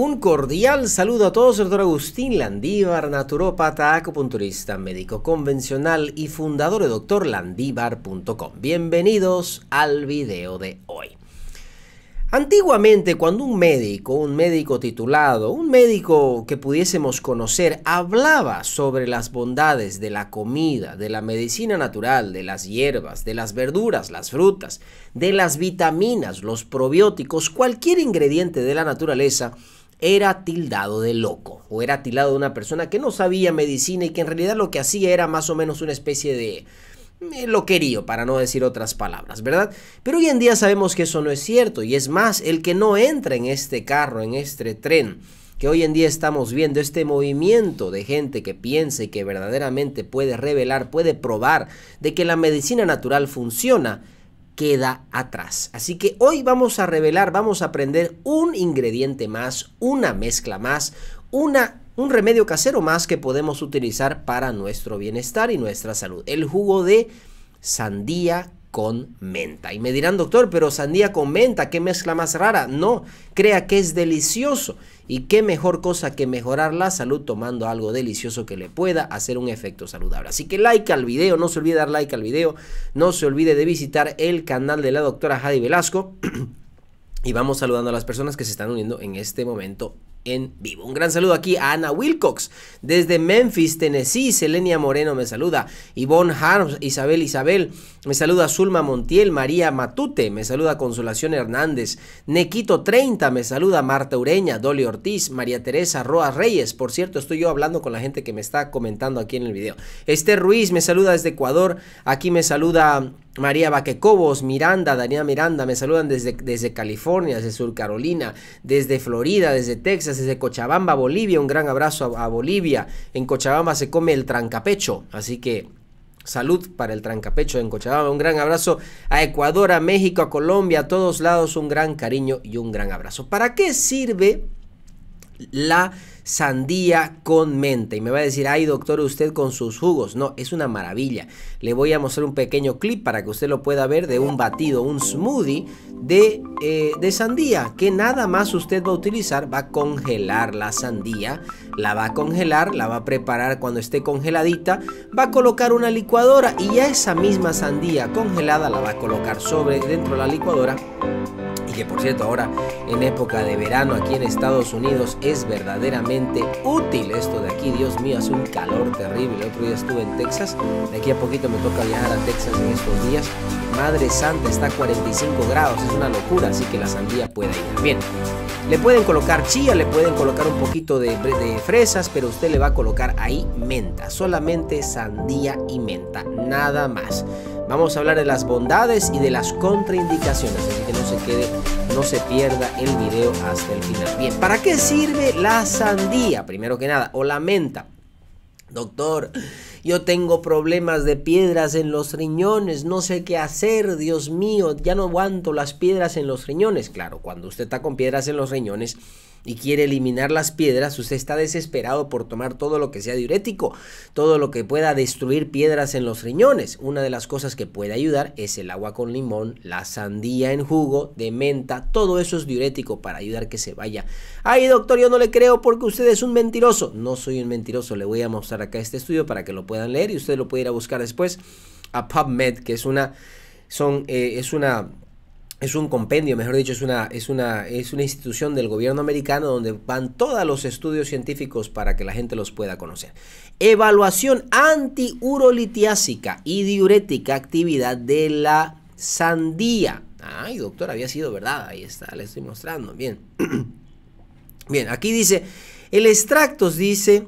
Un cordial saludo a todos, el doctor Agustín Landívar, naturópata, acupunturista, médico convencional y fundador de doctorlandívar.com. Bienvenidos al video de hoy. Antiguamente, cuando un médico, un médico titulado, un médico que pudiésemos conocer, hablaba sobre las bondades de la comida, de la medicina natural, de las hierbas, de las verduras, las frutas, de las vitaminas, los probióticos, cualquier ingrediente de la naturaleza, era tildado de loco o era tildado de una persona que no sabía medicina y que en realidad lo que hacía era más o menos una especie de eh, loquerío, para no decir otras palabras, ¿verdad? Pero hoy en día sabemos que eso no es cierto y es más, el que no entra en este carro, en este tren, que hoy en día estamos viendo este movimiento de gente que piense que verdaderamente puede revelar, puede probar de que la medicina natural funciona, queda atrás. Así que hoy vamos a revelar, vamos a aprender un ingrediente más, una mezcla más, una un remedio casero más que podemos utilizar para nuestro bienestar y nuestra salud. El jugo de sandía con menta. Y me dirán, doctor, pero sandía con menta, qué mezcla más rara. No, crea que es delicioso. Y qué mejor cosa que mejorar la salud tomando algo delicioso que le pueda hacer un efecto saludable. Así que like al video, no se olvide dar like al video, no se olvide de visitar el canal de la doctora Jadi Velasco. y vamos saludando a las personas que se están uniendo en este momento vivo. Un gran saludo aquí a Ana Wilcox desde Memphis, Tennessee. Selenia Moreno me saluda. Yvonne Harms, Isabel Isabel. Me saluda Zulma Montiel, María Matute. Me saluda Consolación Hernández. Nequito 30 me saluda Marta Ureña, Dolly Ortiz, María Teresa Roa Reyes. Por cierto, estoy yo hablando con la gente que me está comentando aquí en el video. Esther Ruiz me saluda desde Ecuador. Aquí me saluda María Baquecobos, Miranda, Daniela Miranda, me saludan desde, desde California, desde Sur Carolina, desde Florida, desde Texas, desde Cochabamba, Bolivia. Un gran abrazo a Bolivia. En Cochabamba se come el trancapecho, así que Salud para el trancapecho en Cochabamba. Un gran abrazo a Ecuador, a México, a Colombia, a todos lados. Un gran cariño y un gran abrazo. ¿Para qué sirve la sandía con menta. Y me va a decir, ay doctor, usted con sus jugos. No, es una maravilla. Le voy a mostrar un pequeño clip para que usted lo pueda ver de un batido, un smoothie de, eh, de sandía, que nada más usted va a utilizar, va a congelar la sandía, la va a congelar, la va a preparar cuando esté congeladita, va a colocar una licuadora y ya esa misma sandía congelada la va a colocar sobre dentro de la licuadora y que por cierto ahora en época de verano aquí en Estados Unidos es verdaderamente útil esto de aquí, Dios mío, hace un calor terrible, el otro día estuve en Texas, de aquí a poquito me toca viajar a Texas en estos días, Madre Santa está a 45 grados, es una locura, así que la sandía puede ir bien. Le pueden colocar chía, le pueden colocar un poquito de, de fresas, pero usted le va a colocar ahí menta, solamente sandía y menta, nada más. Vamos a hablar de las bondades y de las contraindicaciones, así que no se quede, no se pierda el video hasta el final. Bien, ¿para qué sirve la sandía? Primero que nada, o la menta. Doctor, yo tengo problemas de piedras en los riñones, no sé qué hacer, Dios mío, ya no aguanto las piedras en los riñones. Claro, cuando usted está con piedras en los riñones, y quiere eliminar las piedras, usted está desesperado por tomar todo lo que sea diurético, todo lo que pueda destruir piedras en los riñones. Una de las cosas que puede ayudar es el agua con limón, la sandía en jugo, de menta, todo eso es diurético para ayudar que se vaya. Ay, doctor, yo no le creo porque usted es un mentiroso. No soy un mentiroso, le voy a mostrar acá este estudio para que lo puedan leer y usted lo puede ir a buscar después a PubMed, que es una eh, es una es un compendio, mejor dicho, es una, es, una, es una institución del gobierno americano donde van todos los estudios científicos para que la gente los pueda conocer. Evaluación antiurolitiásica y diurética, actividad de la sandía. Ay, doctor, había sido verdad, ahí está, le estoy mostrando, bien. bien, aquí dice, el extractos dice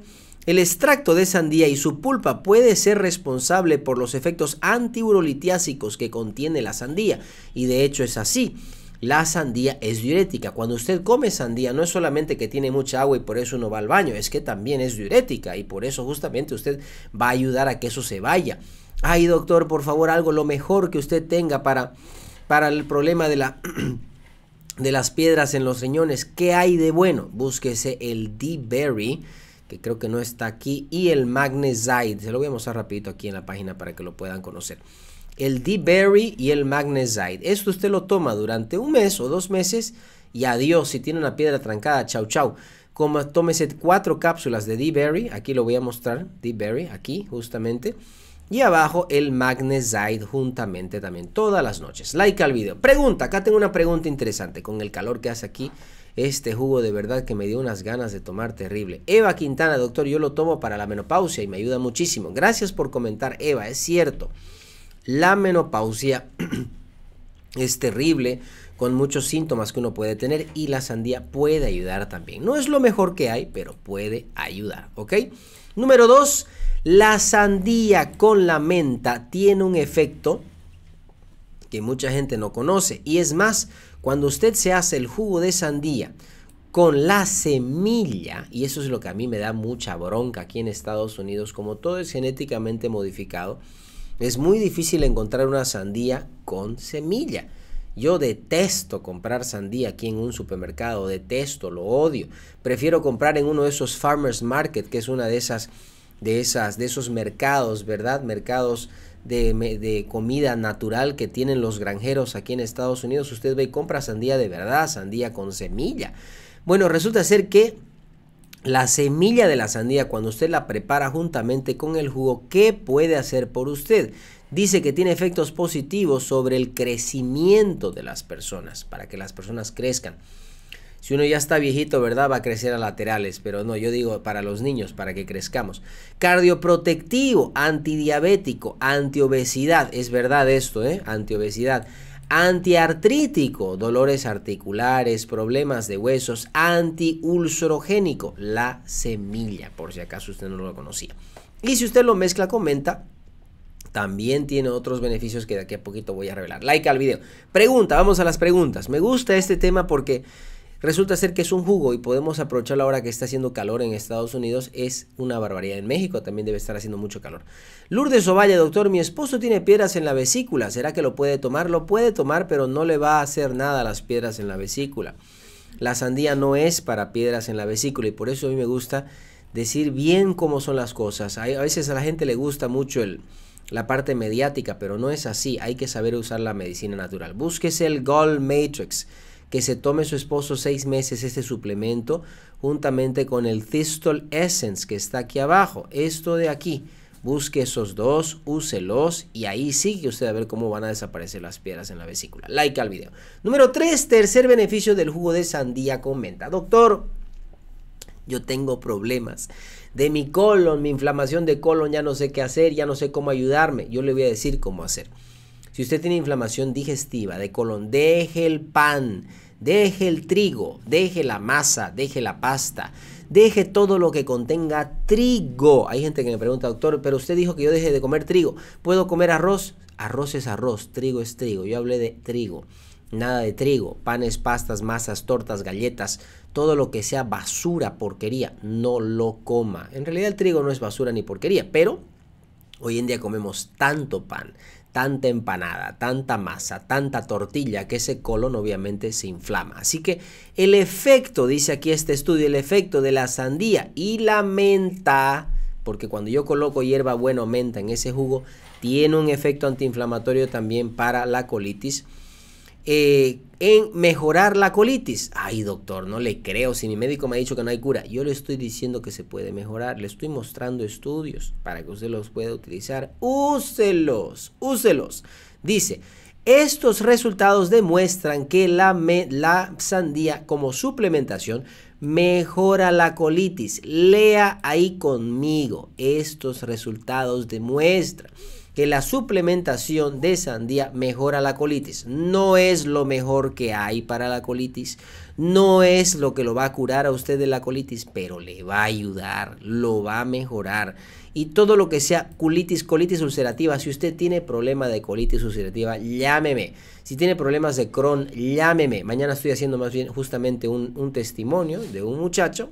el extracto de sandía y su pulpa puede ser responsable por los efectos antiurolitiásicos que contiene la sandía, y de hecho es así. La sandía es diurética. Cuando usted come sandía, no es solamente que tiene mucha agua y por eso no va al baño, es que también es diurética y por eso justamente usted va a ayudar a que eso se vaya. Ay, doctor, por favor, algo lo mejor que usted tenga para, para el problema de la de las piedras en los riñones. ¿Qué hay de bueno? Búsquese el D-Berry que creo que no está aquí, y el magnesite. Se lo voy a mostrar rapidito aquí en la página para que lo puedan conocer. El D-Berry y el magnesite. Esto usted lo toma durante un mes o dos meses y adiós. Si tiene una piedra trancada, chau chau. Como, tómese cuatro cápsulas de D-Berry. Aquí lo voy a mostrar. D-Berry, aquí justamente y abajo el magnesite juntamente también todas las noches. Like al video. Pregunta, acá tengo una pregunta interesante con el calor que hace aquí. Este jugo de verdad que me dio unas ganas de tomar terrible. Eva Quintana, doctor, yo lo tomo para la menopausia y me ayuda muchísimo. Gracias por comentar, Eva, es cierto. La menopausia es terrible con muchos síntomas que uno puede tener y la sandía puede ayudar también. No es lo mejor que hay, pero puede ayudar, ¿ok? Número dos, la sandía con la menta tiene un efecto que mucha gente no conoce y es más, cuando usted se hace el jugo de sandía con la semilla, y eso es lo que a mí me da mucha bronca aquí en Estados Unidos, como todo es genéticamente modificado, es muy difícil encontrar una sandía con semilla. Yo detesto comprar sandía aquí en un supermercado, detesto, lo odio. Prefiero comprar en uno de esos farmers market, que es una de esas de, esas, de esos mercados, ¿verdad? Mercados de, de, comida natural que tienen los granjeros aquí en Estados Unidos. Usted ve y compra sandía de verdad, sandía con semilla. Bueno, resulta ser que la semilla de la sandía, cuando usted la prepara juntamente con el jugo, ¿qué puede hacer por usted? Dice que tiene efectos positivos sobre el crecimiento de las personas, para que las personas crezcan. Si uno ya está viejito, ¿verdad? Va a crecer a laterales, pero no, yo digo para los niños, para que crezcamos. Cardioprotectivo, antidiabético, antiobesidad, es verdad esto, ¿eh? Antiobesidad. Antiartrítico, dolores articulares, problemas de huesos, antiulcerogénico, la semilla, por si acaso usted no lo conocía. Y si usted lo mezcla con menta, también tiene otros beneficios que de aquí a poquito voy a revelar. Like al video. Pregunta, vamos a las preguntas. Me gusta este tema porque Resulta ser que es un jugo y podemos la ahora que está haciendo calor en Estados Unidos. Es una barbaridad. En México también debe estar haciendo mucho calor. Lourdes Ovalle, doctor, mi esposo tiene piedras en la vesícula. ¿Será que lo puede tomar? Lo puede tomar, pero no le va a hacer nada las piedras en la vesícula. La sandía no es para piedras en la vesícula y por eso a mí me gusta decir bien cómo son las cosas. a veces a la gente le gusta mucho el, la parte mediática, pero no es así. Hay que saber usar la medicina natural. Búsquese el Gold Matrix que se tome su esposo seis meses este suplemento juntamente con el Thistol Essence que está aquí abajo, esto de aquí. Busque esos dos, úselos y ahí sigue usted a ver cómo van a desaparecer las piedras en la vesícula. Like al video. Número 3, tercer beneficio del jugo de sandía con menta. Doctor, yo tengo problemas de mi colon, mi inflamación de colon, ya no sé qué hacer, ya no sé cómo ayudarme. Yo le voy a decir cómo hacer. Si usted tiene inflamación digestiva de colon, deje el pan, deje el trigo, deje la masa, deje la pasta, deje todo lo que contenga trigo. Hay gente que me pregunta, doctor, pero usted dijo que yo deje de comer trigo. ¿Puedo comer arroz? Arroz es arroz, trigo es trigo. Yo hablé de trigo. Nada de trigo, panes, pastas, masas, tortas, galletas, todo lo que sea basura, porquería, no lo coma. En realidad el trigo no es basura ni porquería, pero hoy en día comemos tanto pan, tanta empanada, tanta masa, tanta tortilla, que ese colon obviamente se inflama. Así que el efecto, dice aquí este estudio, el efecto de la sandía y la menta, porque cuando yo coloco hierba bueno, o menta en ese jugo, tiene un efecto antiinflamatorio también para la colitis eh, en mejorar la colitis. Ay, doctor, no le creo. Si mi médico me ha dicho que no hay cura, yo le estoy diciendo que se puede mejorar. Le estoy mostrando estudios para que usted los pueda utilizar. Úselos, úselos. Dice, estos resultados demuestran que la, la, sandía como suplementación mejora la colitis. Lea ahí conmigo. Estos resultados demuestran que la suplementación de sandía mejora la colitis. No es lo mejor que hay para la colitis, no es lo que lo va a curar a usted de la colitis, pero le va a ayudar, lo va a mejorar. Y todo lo que sea colitis, colitis ulcerativa, si usted tiene problema de colitis ulcerativa, llámeme. Si tiene problemas de Crohn, llámeme. Mañana estoy haciendo más bien justamente un, un testimonio de un muchacho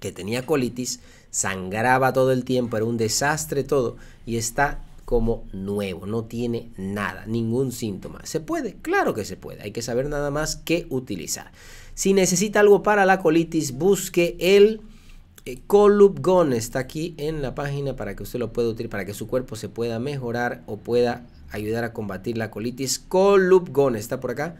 que tenía colitis, sangraba todo el tiempo, era un desastre todo, y está como nuevo, no tiene nada, ningún síntoma. ¿Se puede? Claro que se puede, hay que saber nada más qué utilizar. Si necesita algo para la colitis, busque el eh, Colubgon, está aquí en la página para que usted lo pueda utilizar, para que su cuerpo se pueda mejorar o pueda ayudar a combatir la colitis. Colubgon está por acá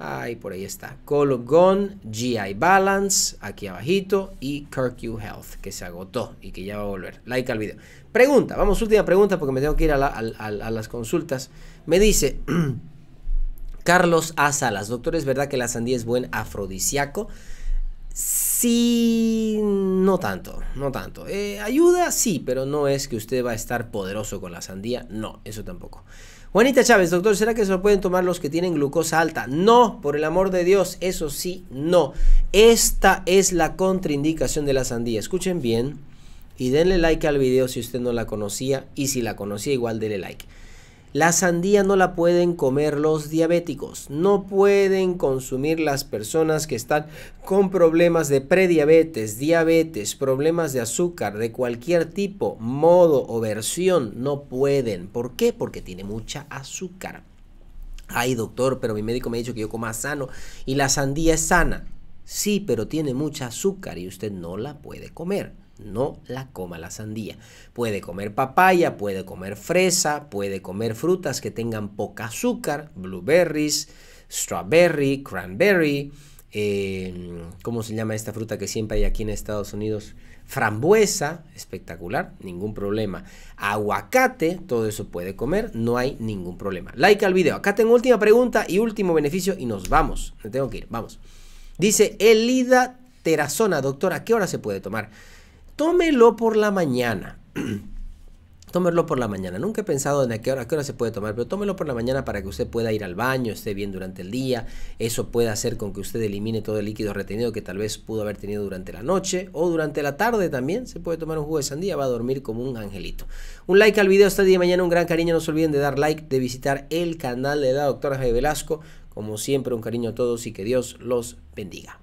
Ahí por ahí está. Colgon, GI Balance, aquí abajito, y Curcu Health, que se agotó y que ya va a volver. Like al video. Pregunta, vamos, última pregunta porque me tengo que ir a, las consultas. Me dice Carlos Salas, doctor, ¿es verdad que la sandía es buen afrodisíaco? Sí, no tanto, no tanto. Eh, ayuda, sí, pero no es que usted va a estar poderoso con la sandía, no, eso tampoco. Juanita Chávez, doctor, ¿será que se lo pueden tomar los que tienen glucosa alta? No, por el amor de Dios, eso sí, no. Esta es la contraindicación de la sandía. Escuchen bien y denle like al video si usted no la conocía y si la conocía igual denle like. La sandía no la pueden comer los diabéticos, no pueden consumir las personas que están con problemas de prediabetes, diabetes, problemas de azúcar de cualquier tipo, modo o versión, no pueden. ¿Por qué? Porque tiene mucha azúcar. Ay, doctor, pero mi médico me ha dicho que yo coma sano y la sandía es sana. Sí, pero tiene mucha azúcar y usted no la puede comer no la coma la sandía. Puede comer papaya, puede comer fresa, puede comer frutas que tengan poca azúcar, blueberries, strawberry, cranberry, em, ¿cómo se llama esta fruta que siempre hay aquí en Estados Unidos? Frambuesa, espectacular, ningún problema. Aguacate, todo eso puede comer, no hay ningún problema. Like al video. Acá tengo última pregunta y último beneficio y nos vamos. Me tengo que ir, vamos. Dice Elida Terazona, doctora, ¿a qué hora se puede tomar? tómelo por la mañana. tómelo por la mañana. Nunca he pensado en a qué hora, se puede tomar, pero tómelo por la mañana para que usted pueda ir al baño, esté bien durante el día. Eso puede hacer con que usted elimine todo el líquido retenido que tal vez pudo haber tenido durante la noche o durante la tarde también. Se puede tomar un jugo de sandía, va a dormir como un angelito. Un like al video el este día de mañana, un gran cariño. No se olviden de dar like, de visitar el canal de la doctora Jaime Velasco. Como siempre, un cariño a todos y que Dios los bendiga.